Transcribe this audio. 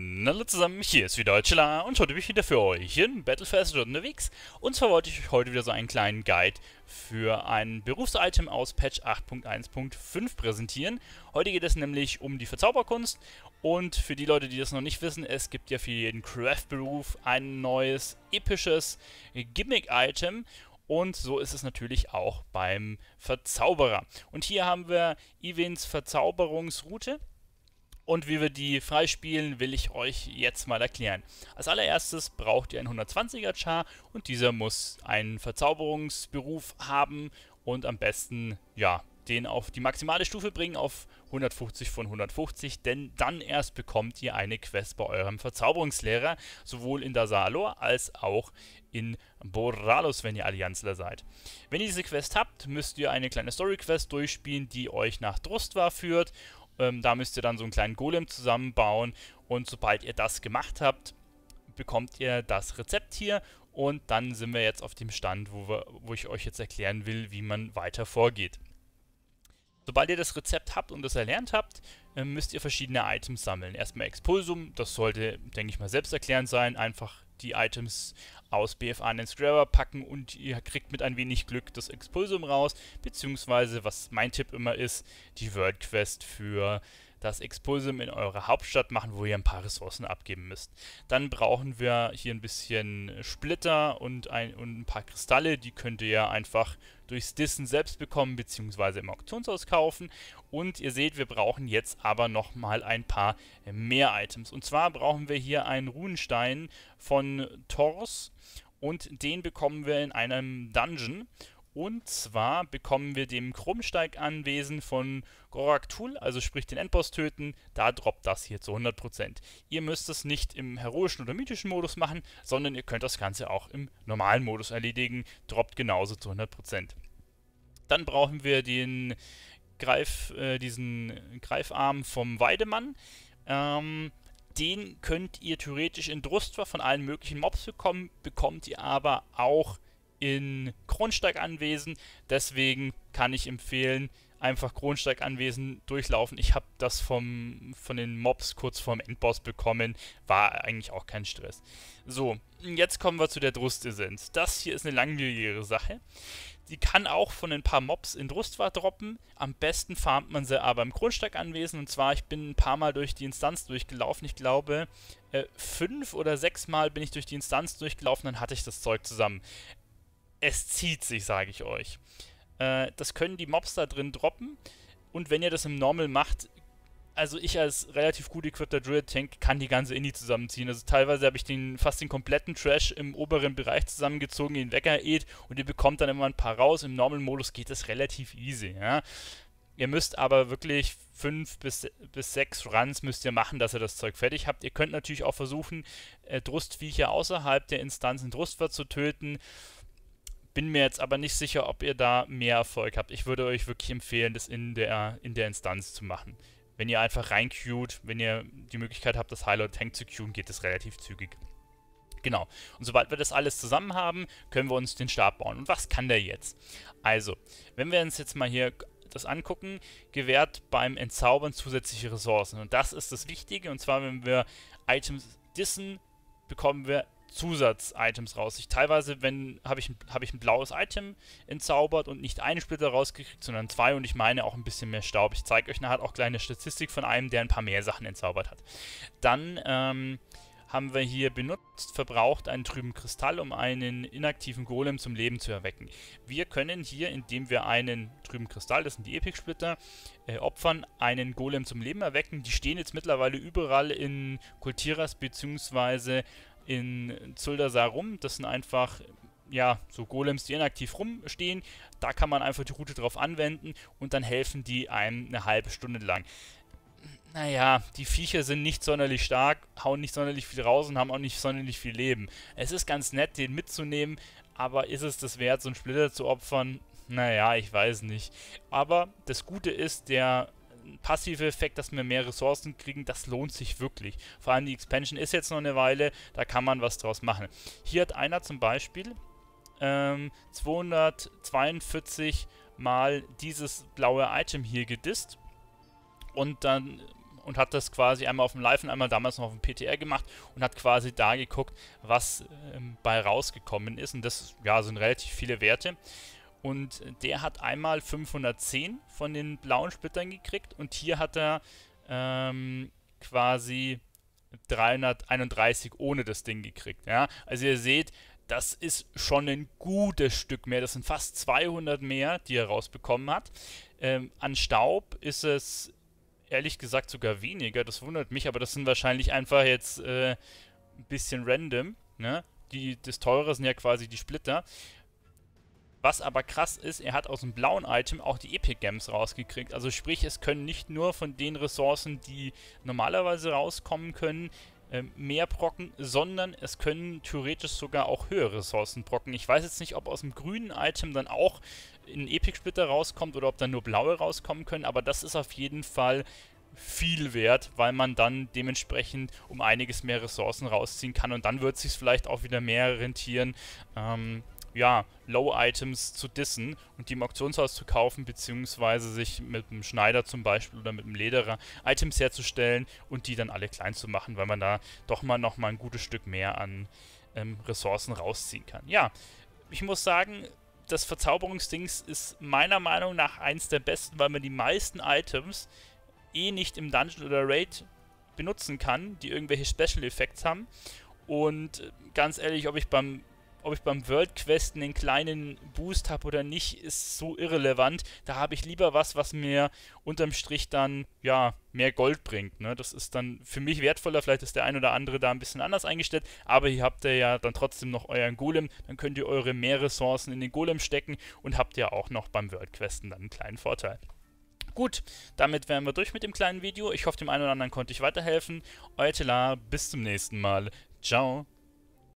Hallo zusammen, hier ist wieder Chilla und heute bin ich wieder für euch in Battlefest unterwegs. Und zwar wollte ich euch heute wieder so einen kleinen Guide für ein Berufsitem aus Patch 8.1.5 präsentieren. Heute geht es nämlich um die Verzauberkunst und für die Leute, die das noch nicht wissen, es gibt ja für jeden Craft-Beruf ein neues episches Gimmick-Item und so ist es natürlich auch beim Verzauberer. Und hier haben wir Evens Verzauberungsroute. Und wie wir die freispielen, will ich euch jetzt mal erklären. Als allererstes braucht ihr einen 120er Char und dieser muss einen Verzauberungsberuf haben und am besten, ja, den auf die maximale Stufe bringen, auf 150 von 150, denn dann erst bekommt ihr eine Quest bei eurem Verzauberungslehrer, sowohl in Dasalor als auch in Boralos, wenn ihr Allianzler seid. Wenn ihr diese Quest habt, müsst ihr eine kleine Story-Quest durchspielen, die euch nach Drustwar führt ähm, da müsst ihr dann so einen kleinen Golem zusammenbauen und sobald ihr das gemacht habt, bekommt ihr das Rezept hier und dann sind wir jetzt auf dem Stand, wo, wir, wo ich euch jetzt erklären will, wie man weiter vorgeht. Sobald ihr das Rezept habt und das erlernt habt, ähm, müsst ihr verschiedene Items sammeln. Erstmal Expulsum, das sollte, denke ich mal, selbsterklärend sein. Einfach die Items aus BFA in den Scrabber packen und ihr kriegt mit ein wenig Glück das Expulsum raus, beziehungsweise, was mein Tipp immer ist, die World Quest für das Expulsum in eurer Hauptstadt machen, wo ihr ein paar Ressourcen abgeben müsst. Dann brauchen wir hier ein bisschen Splitter und ein, und ein paar Kristalle, die könnt ihr einfach durchs Dissen selbst bekommen, beziehungsweise im Auktionshaus kaufen. Und ihr seht, wir brauchen jetzt aber nochmal ein paar mehr Items. Und zwar brauchen wir hier einen Runenstein von Tors und den bekommen wir in einem Dungeon. Und zwar bekommen wir dem Krummsteig-Anwesen von Goraktul, also sprich den Endboss töten, da droppt das hier zu 100%. Ihr müsst das nicht im heroischen oder mythischen Modus machen, sondern ihr könnt das Ganze auch im normalen Modus erledigen, droppt genauso zu 100%. Dann brauchen wir den Greif, äh, diesen Greifarm vom Weidemann. Ähm, den könnt ihr theoretisch in Drust von allen möglichen Mobs bekommen, bekommt ihr aber auch in Kronsteig Anwesen. Deswegen kann ich empfehlen, einfach Kronsteig Anwesen durchlaufen. Ich habe das vom, von den Mobs kurz vorm Endboss bekommen. War eigentlich auch kein Stress. So, jetzt kommen wir zu der Drustessenz. Das hier ist eine langwierigere Sache. Die kann auch von ein paar Mobs in Drustwar droppen. Am besten farmt man sie aber im Kronsteig anwesen. Und zwar, ich bin ein paar Mal durch die Instanz durchgelaufen. Ich glaube, äh, fünf oder sechs Mal bin ich durch die Instanz durchgelaufen, dann hatte ich das Zeug zusammen es zieht sich, sage ich euch. Äh, das können die Mobs da drin droppen. Und wenn ihr das im Normal macht, also ich als relativ gut equipter Druid Tank kann die ganze Indie zusammenziehen. Also teilweise habe ich den fast den kompletten Trash im oberen Bereich zusammengezogen, den Wecker weggeht und ihr bekommt dann immer ein paar raus. Im Normal Modus geht das relativ easy, ja. Ihr müsst aber wirklich 5 bis, bis sechs Runs müsst ihr machen, dass ihr das Zeug fertig habt. Ihr könnt natürlich auch versuchen, äh, Drustviecher außerhalb der Instanzen Drustwer zu töten bin mir jetzt aber nicht sicher, ob ihr da mehr Erfolg habt. Ich würde euch wirklich empfehlen, das in der, in der Instanz zu machen. Wenn ihr einfach rein queued, wenn ihr die Möglichkeit habt, das Highlight Tank zu queuen, geht das relativ zügig. Genau. Und sobald wir das alles zusammen haben, können wir uns den Stab bauen. Und was kann der jetzt? Also, wenn wir uns jetzt mal hier das angucken, gewährt beim Entzaubern zusätzliche Ressourcen. Und das ist das Wichtige. Und zwar, wenn wir Items dissen, bekommen wir Zusatz-Items raus. Ich teilweise, habe ich, hab ich ein blaues Item entzaubert und nicht einen Splitter rausgekriegt, sondern zwei und ich meine auch ein bisschen mehr Staub. Ich zeige euch nachher auch kleine Statistik von einem, der ein paar mehr Sachen entzaubert hat. Dann ähm, haben wir hier benutzt, verbraucht einen trüben Kristall, um einen inaktiven Golem zum Leben zu erwecken. Wir können hier, indem wir einen trüben Kristall, das sind die Epic-Splitter, äh, opfern, einen Golem zum Leben erwecken. Die stehen jetzt mittlerweile überall in Kultiras bzw in Zuldasar rum. Das sind einfach ja, so Golems, die inaktiv rumstehen. Da kann man einfach die Route drauf anwenden und dann helfen die einem eine halbe Stunde lang. Naja, die Viecher sind nicht sonderlich stark, hauen nicht sonderlich viel raus und haben auch nicht sonderlich viel Leben. Es ist ganz nett, den mitzunehmen, aber ist es das wert, so einen Splitter zu opfern? Naja, ich weiß nicht. Aber das Gute ist, der passive Effekt, dass wir mehr Ressourcen kriegen, das lohnt sich wirklich. Vor allem die Expansion ist jetzt noch eine Weile, da kann man was draus machen. Hier hat einer zum Beispiel ähm, 242 mal dieses blaue Item hier gedisst und dann und hat das quasi einmal auf dem Live und einmal damals noch auf dem PTR gemacht und hat quasi da geguckt, was ähm, bei rausgekommen ist. Und das ja, sind relativ viele Werte. Und der hat einmal 510 von den blauen Splittern gekriegt und hier hat er ähm, quasi 331 ohne das Ding gekriegt. Ja? Also ihr seht, das ist schon ein gutes Stück mehr. Das sind fast 200 mehr, die er rausbekommen hat. Ähm, an Staub ist es ehrlich gesagt sogar weniger. Das wundert mich, aber das sind wahrscheinlich einfach jetzt äh, ein bisschen random. Ne? Die, das Teure sind ja quasi die Splitter. Was aber krass ist, er hat aus dem blauen Item auch die Epic Gems rausgekriegt. Also sprich, es können nicht nur von den Ressourcen, die normalerweise rauskommen können, äh, mehr Brocken, sondern es können theoretisch sogar auch höhere Ressourcen brocken. Ich weiß jetzt nicht, ob aus dem grünen Item dann auch ein Epic-Splitter rauskommt oder ob dann nur blaue rauskommen können, aber das ist auf jeden Fall viel wert, weil man dann dementsprechend um einiges mehr Ressourcen rausziehen kann und dann wird es sich vielleicht auch wieder mehr rentieren. Ähm, ja, Low-Items zu dissen und die im Auktionshaus zu kaufen, beziehungsweise sich mit einem Schneider zum Beispiel oder mit einem Lederer Items herzustellen und die dann alle klein zu machen, weil man da doch mal nochmal ein gutes Stück mehr an ähm, Ressourcen rausziehen kann. Ja, ich muss sagen, das Verzauberungsdings ist meiner Meinung nach eins der besten, weil man die meisten Items eh nicht im Dungeon oder Raid benutzen kann, die irgendwelche Special Effects haben. Und äh, ganz ehrlich, ob ich beim ob ich beim World Quest einen kleinen Boost habe oder nicht, ist so irrelevant. Da habe ich lieber was, was mir unterm Strich dann, ja, mehr Gold bringt. Ne? Das ist dann für mich wertvoller. Vielleicht ist der ein oder andere da ein bisschen anders eingestellt, aber hier habt ihr ja dann trotzdem noch euren Golem. Dann könnt ihr eure mehr Ressourcen in den Golem stecken und habt ja auch noch beim World Questen dann einen kleinen Vorteil. Gut, damit wären wir durch mit dem kleinen Video. Ich hoffe, dem einen oder anderen konnte ich weiterhelfen. Euer Tela, bis zum nächsten Mal. Ciao.